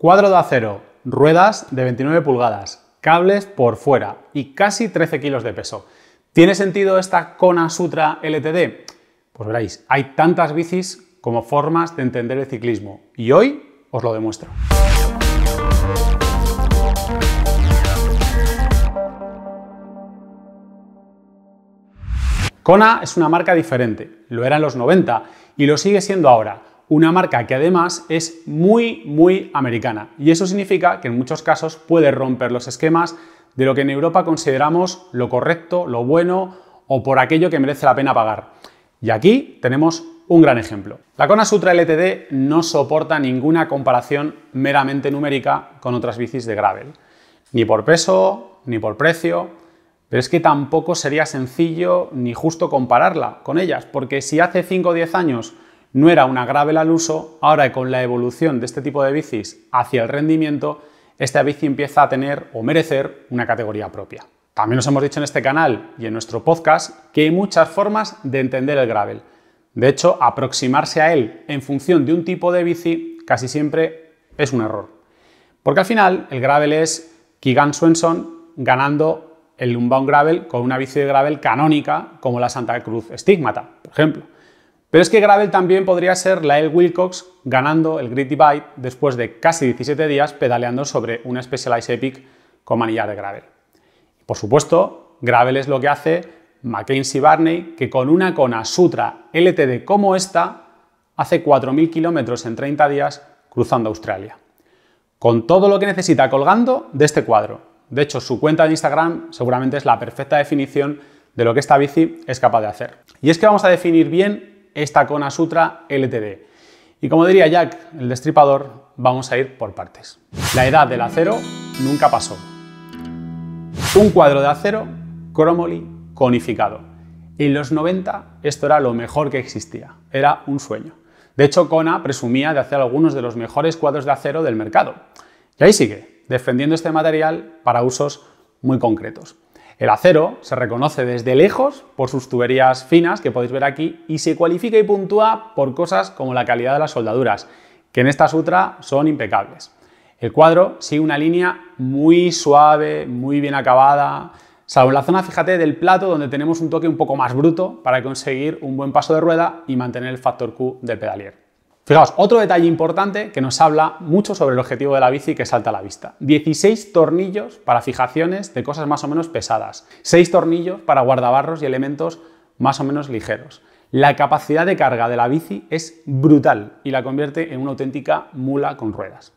Cuadro de acero, ruedas de 29 pulgadas, cables por fuera y casi 13 kilos de peso. ¿Tiene sentido esta Kona Sutra LTD? Pues veréis, hay tantas bicis como formas de entender el ciclismo y hoy os lo demuestro. Kona es una marca diferente, lo era en los 90 y lo sigue siendo ahora una marca que además es muy, muy americana. Y eso significa que en muchos casos puede romper los esquemas de lo que en Europa consideramos lo correcto, lo bueno o por aquello que merece la pena pagar. Y aquí tenemos un gran ejemplo. La Kona Sutra LTD no soporta ninguna comparación meramente numérica con otras bicis de gravel, ni por peso, ni por precio, pero es que tampoco sería sencillo ni justo compararla con ellas, porque si hace 5 o 10 años no era una gravel al uso, ahora con la evolución de este tipo de bicis hacia el rendimiento, esta bici empieza a tener o merecer una categoría propia. También nos hemos dicho en este canal y en nuestro podcast que hay muchas formas de entender el gravel. De hecho, aproximarse a él en función de un tipo de bici casi siempre es un error. Porque al final el gravel es Keegan Swenson ganando el Unbound Gravel con una bici de gravel canónica como la Santa Cruz Stigmata, por ejemplo. Pero es que Gravel también podría ser la L. Wilcox ganando el Gritty Bite después de casi 17 días pedaleando sobre una Specialized Epic con manillar de Gravel. Por supuesto, Gravel es lo que hace Mackenzie Barney, que con una Kona Sutra LTD como esta hace 4.000 kilómetros en 30 días cruzando Australia. Con todo lo que necesita colgando de este cuadro. De hecho, su cuenta de Instagram seguramente es la perfecta definición de lo que esta bici es capaz de hacer. Y es que vamos a definir bien esta Kona Sutra LTD. Y como diría Jack, el destripador, vamos a ir por partes. La edad del acero nunca pasó. Un cuadro de acero cromoli conificado. En los 90 esto era lo mejor que existía, era un sueño. De hecho, Kona presumía de hacer algunos de los mejores cuadros de acero del mercado. Y ahí sigue, defendiendo este material para usos muy concretos. El acero se reconoce desde lejos por sus tuberías finas que podéis ver aquí y se cualifica y puntúa por cosas como la calidad de las soldaduras, que en esta sutra son impecables. El cuadro sigue una línea muy suave, muy bien acabada, salvo en la zona, fíjate, del plato donde tenemos un toque un poco más bruto para conseguir un buen paso de rueda y mantener el factor Q del pedalier. Fijaos, otro detalle importante que nos habla mucho sobre el objetivo de la bici que salta a la vista. 16 tornillos para fijaciones de cosas más o menos pesadas, 6 tornillos para guardabarros y elementos más o menos ligeros. La capacidad de carga de la bici es brutal y la convierte en una auténtica mula con ruedas.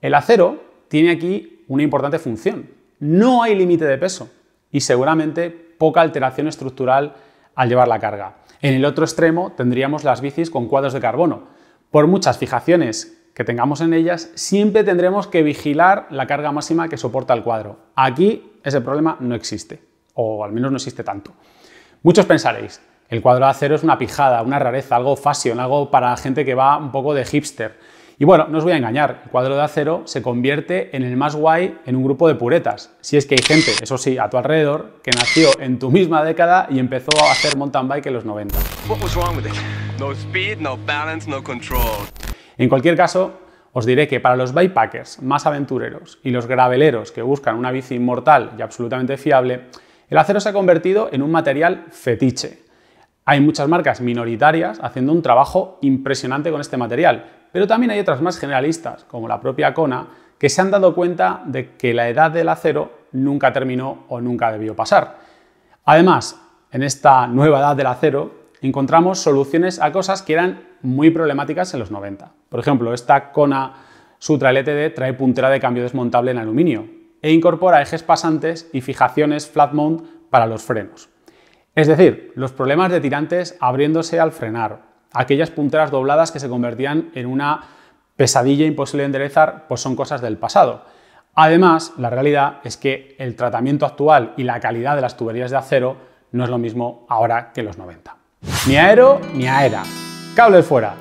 El acero tiene aquí una importante función. No hay límite de peso y seguramente poca alteración estructural al llevar la carga. En el otro extremo tendríamos las bicis con cuadros de carbono, por muchas fijaciones que tengamos en ellas, siempre tendremos que vigilar la carga máxima que soporta el cuadro. Aquí ese problema no existe, o al menos no existe tanto. Muchos pensaréis, el cuadro de acero es una pijada, una rareza, algo fashion, algo para gente que va un poco de hipster. Y bueno, no os voy a engañar, el cuadro de acero se convierte en el más guay en un grupo de puretas. Si es que hay gente, eso sí, a tu alrededor, que nació en tu misma década y empezó a hacer mountain bike en los 90. No speed, no balance, no control. En cualquier caso, os diré que para los bikepackers más aventureros y los graveleros que buscan una bici inmortal y absolutamente fiable, el acero se ha convertido en un material fetiche. Hay muchas marcas minoritarias haciendo un trabajo impresionante con este material, pero también hay otras más generalistas, como la propia Kona, que se han dado cuenta de que la edad del acero nunca terminó o nunca debió pasar. Además, en esta nueva edad del acero, encontramos soluciones a cosas que eran muy problemáticas en los 90. Por ejemplo, esta Kona Sutra LTD trae puntera de cambio desmontable en aluminio e incorpora ejes pasantes y fijaciones flat mount para los frenos. Es decir, los problemas de tirantes abriéndose al frenar, aquellas punteras dobladas que se convertían en una pesadilla imposible de enderezar, pues son cosas del pasado. Además, la realidad es que el tratamiento actual y la calidad de las tuberías de acero no es lo mismo ahora que en los 90. Ni aero ni aera. cable fuera.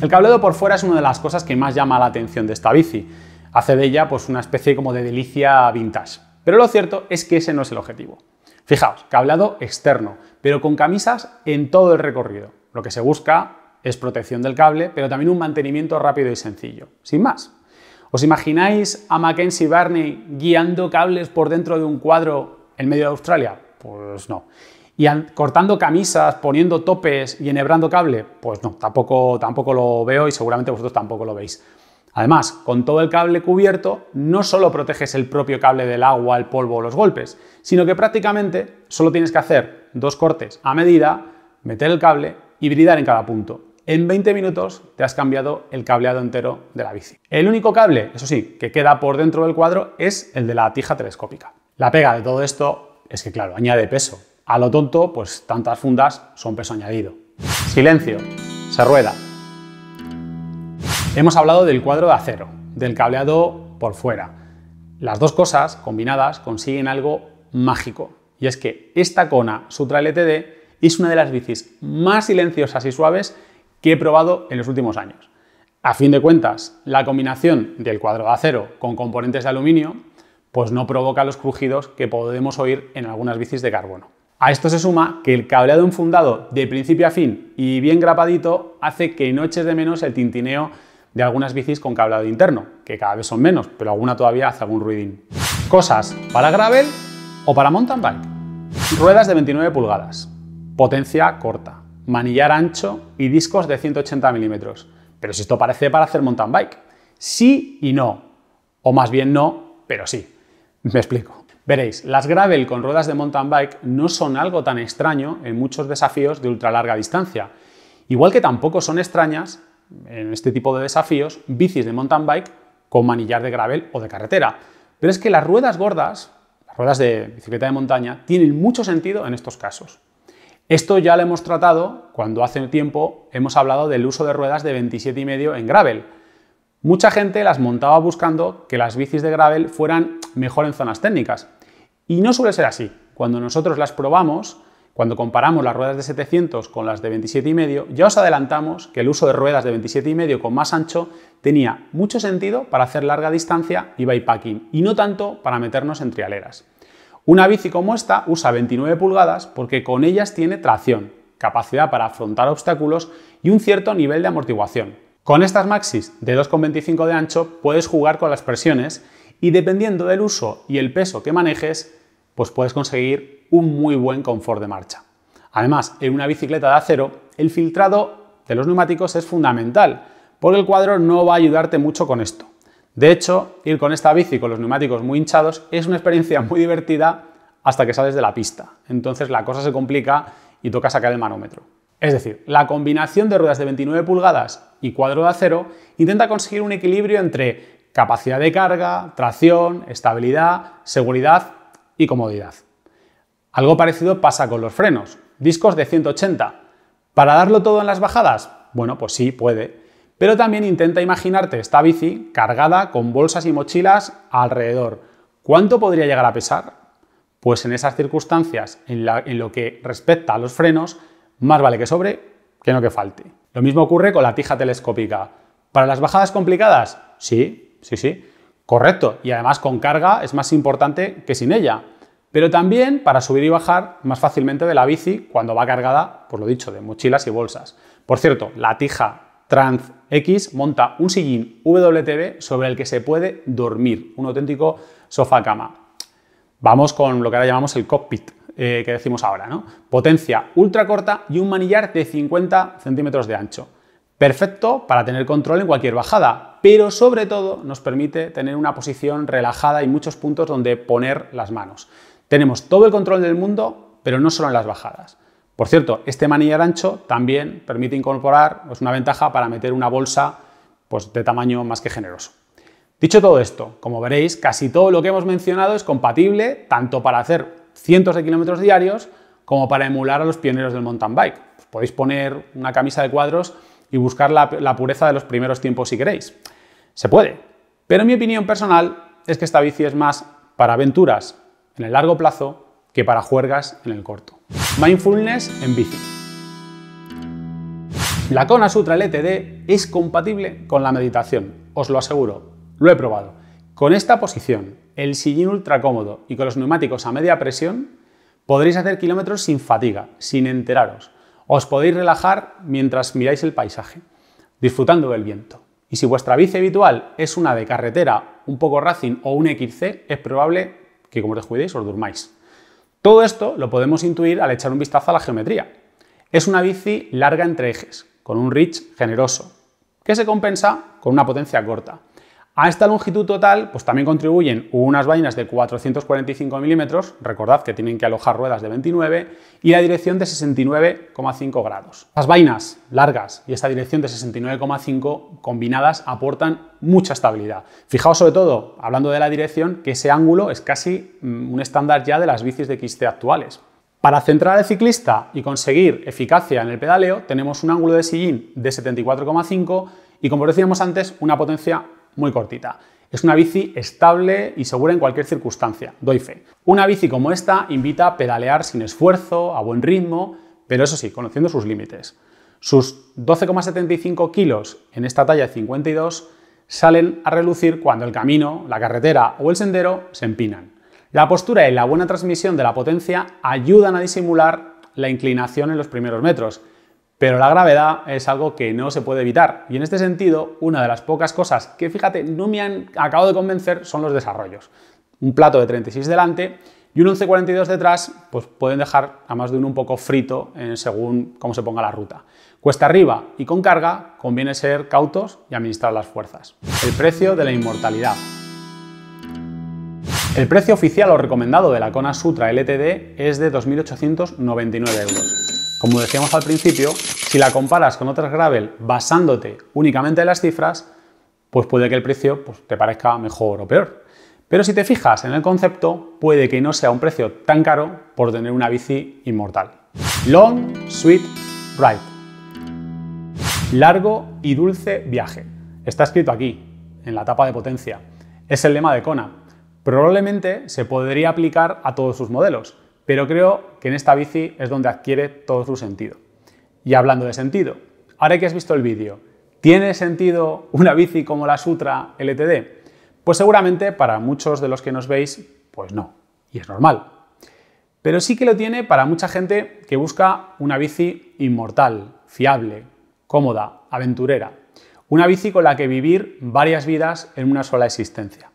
El cableado por fuera es una de las cosas que más llama la atención de esta bici. Hace de ella pues una especie como de delicia vintage. Pero lo cierto es que ese no es el objetivo. Fijaos, cableado externo, pero con camisas en todo el recorrido. Lo que se busca es protección del cable, pero también un mantenimiento rápido y sencillo. Sin más. ¿Os imagináis a Mackenzie Barney guiando cables por dentro de un cuadro en medio de Australia? Pues no. ¿Y cortando camisas, poniendo topes y enhebrando cable? Pues no, tampoco, tampoco lo veo y seguramente vosotros tampoco lo veis. Además, con todo el cable cubierto, no solo proteges el propio cable del agua, el polvo o los golpes, sino que prácticamente solo tienes que hacer dos cortes a medida, meter el cable y bridar en cada punto. En 20 minutos te has cambiado el cableado entero de la bici. El único cable, eso sí, que queda por dentro del cuadro es el de la tija telescópica. La pega de todo esto es que, claro, añade peso a lo tonto, pues tantas fundas son peso añadido. Silencio. Se rueda. Hemos hablado del cuadro de acero, del cableado por fuera. Las dos cosas combinadas consiguen algo mágico, y es que esta Cona Sutra LTD es una de las bicis más silenciosas y suaves que he probado en los últimos años. A fin de cuentas, la combinación del cuadro de acero con componentes de aluminio pues no provoca los crujidos que podemos oír en algunas bicis de carbono. A esto se suma que el cableado enfundado de principio a fin y bien grapadito hace que no eches de menos el tintineo de algunas bicis con cableado interno, que cada vez son menos, pero alguna todavía hace algún ruidín. Cosas para gravel o para mountain bike. Ruedas de 29 pulgadas, potencia corta, manillar ancho y discos de 180 milímetros. Pero si esto parece para hacer mountain bike. Sí y no. O más bien no, pero sí. Me explico. Veréis, las gravel con ruedas de mountain bike no son algo tan extraño en muchos desafíos de ultralarga distancia. Igual que tampoco son extrañas en este tipo de desafíos bicis de mountain bike con manillar de gravel o de carretera. Pero es que las ruedas gordas, las ruedas de bicicleta de montaña, tienen mucho sentido en estos casos. Esto ya lo hemos tratado cuando hace tiempo hemos hablado del uso de ruedas de 27,5 en gravel. Mucha gente las montaba buscando que las bicis de gravel fueran mejor en zonas técnicas. Y no suele ser así. Cuando nosotros las probamos, cuando comparamos las ruedas de 700 con las de 27,5, ya os adelantamos que el uso de ruedas de 27,5 con más ancho tenía mucho sentido para hacer larga distancia y bypacking, y no tanto para meternos en trialeras. Una bici como esta usa 29 pulgadas porque con ellas tiene tracción, capacidad para afrontar obstáculos y un cierto nivel de amortiguación. Con estas maxis de 2,25 de ancho puedes jugar con las presiones y dependiendo del uso y el peso que manejes, pues puedes conseguir un muy buen confort de marcha. Además, en una bicicleta de acero, el filtrado de los neumáticos es fundamental, porque el cuadro no va a ayudarte mucho con esto. De hecho, ir con esta bici con los neumáticos muy hinchados es una experiencia muy divertida hasta que sales de la pista. Entonces la cosa se complica y toca sacar el manómetro. Es decir, la combinación de ruedas de 29 pulgadas y cuadro de acero intenta conseguir un equilibrio entre capacidad de carga, tracción, estabilidad, seguridad y comodidad. Algo parecido pasa con los frenos, discos de 180. ¿Para darlo todo en las bajadas? Bueno, pues sí, puede. Pero también intenta imaginarte esta bici cargada con bolsas y mochilas alrededor. ¿Cuánto podría llegar a pesar? Pues en esas circunstancias, en, en lo que respecta a los frenos, más vale que sobre que no que falte. Lo mismo ocurre con la tija telescópica. ¿Para las bajadas complicadas? Sí, sí, sí, correcto. Y además con carga es más importante que sin ella. Pero también para subir y bajar más fácilmente de la bici cuando va cargada, por lo dicho, de mochilas y bolsas. Por cierto, la tija Trans X monta un sillín WTB sobre el que se puede dormir, un auténtico sofá-cama. Vamos con lo que ahora llamamos el cockpit, eh, que decimos ahora, ¿no? Potencia ultra corta y un manillar de 50 centímetros de ancho. Perfecto para tener control en cualquier bajada, pero sobre todo nos permite tener una posición relajada y muchos puntos donde poner las manos. Tenemos todo el control del mundo, pero no solo en las bajadas. Por cierto, este manillar ancho también permite incorporar, es una ventaja para meter una bolsa pues, de tamaño más que generoso. Dicho todo esto, como veréis, casi todo lo que hemos mencionado es compatible tanto para hacer cientos de kilómetros diarios como para emular a los pioneros del mountain bike. podéis poner una camisa de cuadros y buscar la pureza de los primeros tiempos si queréis. Se puede, pero mi opinión personal es que esta bici es más para aventuras en el largo plazo que para juergas en el corto. Mindfulness en bici. La Kona Sutra LTD e es compatible con la meditación, os lo aseguro, lo he probado. Con esta posición, el sillín ultra cómodo y con los neumáticos a media presión, podréis hacer kilómetros sin fatiga, sin enteraros. Os podéis relajar mientras miráis el paisaje, disfrutando del viento. Y si vuestra bici habitual es una de carretera, un poco racing o un XC, es probable que como os descuidéis os durmáis. Todo esto lo podemos intuir al echar un vistazo a la geometría. Es una bici larga entre ejes, con un reach generoso, que se compensa con una potencia corta. A esta longitud total, pues también contribuyen unas vainas de 445 milímetros, recordad que tienen que alojar ruedas de 29, y la dirección de 69,5 grados. Las vainas largas y esta dirección de 69,5 combinadas aportan mucha estabilidad. Fijaos sobre todo, hablando de la dirección, que ese ángulo es casi mm, un estándar ya de las bicis de XT actuales. Para centrar al ciclista y conseguir eficacia en el pedaleo, tenemos un ángulo de sillín de 74,5 y como decíamos antes, una potencia muy cortita. Es una bici estable y segura en cualquier circunstancia, doy fe. Una bici como esta invita a pedalear sin esfuerzo, a buen ritmo, pero eso sí, conociendo sus límites. Sus 12,75 kilos en esta talla 52 salen a relucir cuando el camino, la carretera o el sendero se empinan. La postura y la buena transmisión de la potencia ayudan a disimular la inclinación en los primeros metros pero la gravedad es algo que no se puede evitar. Y en este sentido, una de las pocas cosas que, fíjate, no me han acabado de convencer son los desarrollos. Un plato de 36 delante y un 11.42 detrás, pues pueden dejar a más de uno un poco frito según cómo se ponga la ruta. Cuesta arriba y con carga, conviene ser cautos y administrar las fuerzas. El precio de la inmortalidad. El precio oficial o recomendado de la Kona Sutra LTD es de 2.899 euros. Como decíamos al principio, si la comparas con otras gravel basándote únicamente en las cifras, pues puede que el precio pues, te parezca mejor o peor. Pero si te fijas en el concepto, puede que no sea un precio tan caro por tener una bici inmortal. Long, sweet, ride. Largo y dulce viaje. Está escrito aquí, en la tapa de potencia. Es el lema de Kona. Probablemente se podría aplicar a todos sus modelos, pero creo que en esta bici es donde adquiere todo su sentido. Y hablando de sentido, ahora que has visto el vídeo, ¿tiene sentido una bici como la Sutra LTD? Pues seguramente para muchos de los que nos veis, pues no, y es normal. Pero sí que lo tiene para mucha gente que busca una bici inmortal, fiable, cómoda, aventurera. Una bici con la que vivir varias vidas en una sola existencia.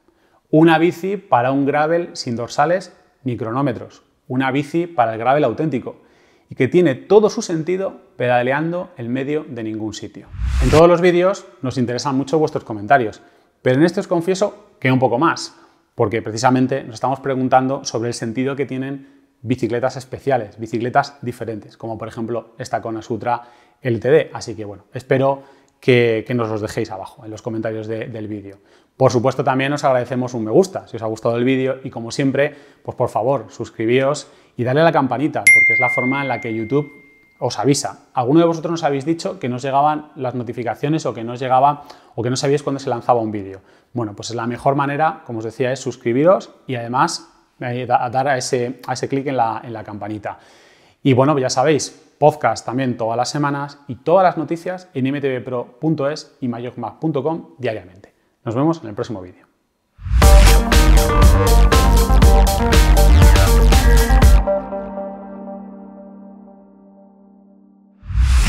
Una bici para un gravel sin dorsales ni cronómetros una bici para el gravel auténtico y que tiene todo su sentido pedaleando el medio de ningún sitio. En todos los vídeos nos interesan mucho vuestros comentarios, pero en este os confieso que un poco más, porque precisamente nos estamos preguntando sobre el sentido que tienen bicicletas especiales, bicicletas diferentes, como por ejemplo esta Kona Sutra LTD. Así que bueno, espero que, nos los dejéis abajo en los comentarios del vídeo. Por supuesto, también os agradecemos un me gusta si os ha gustado el vídeo y como siempre, pues por favor, suscribíos y dale a la campanita, porque es la forma en la que YouTube os avisa. Alguno de vosotros nos habéis dicho que no os llegaban las notificaciones o que no llegaba o que no sabíais cuándo se lanzaba un vídeo. Bueno, pues es la mejor manera, como os decía, es suscribiros y además eh, dar a ese, a ese clic en la campanita. Y bueno, ya sabéis, podcast también todas las semanas y todas las noticias en mtvpro.es y mayogmag.com diariamente. Nos vemos en el próximo vídeo.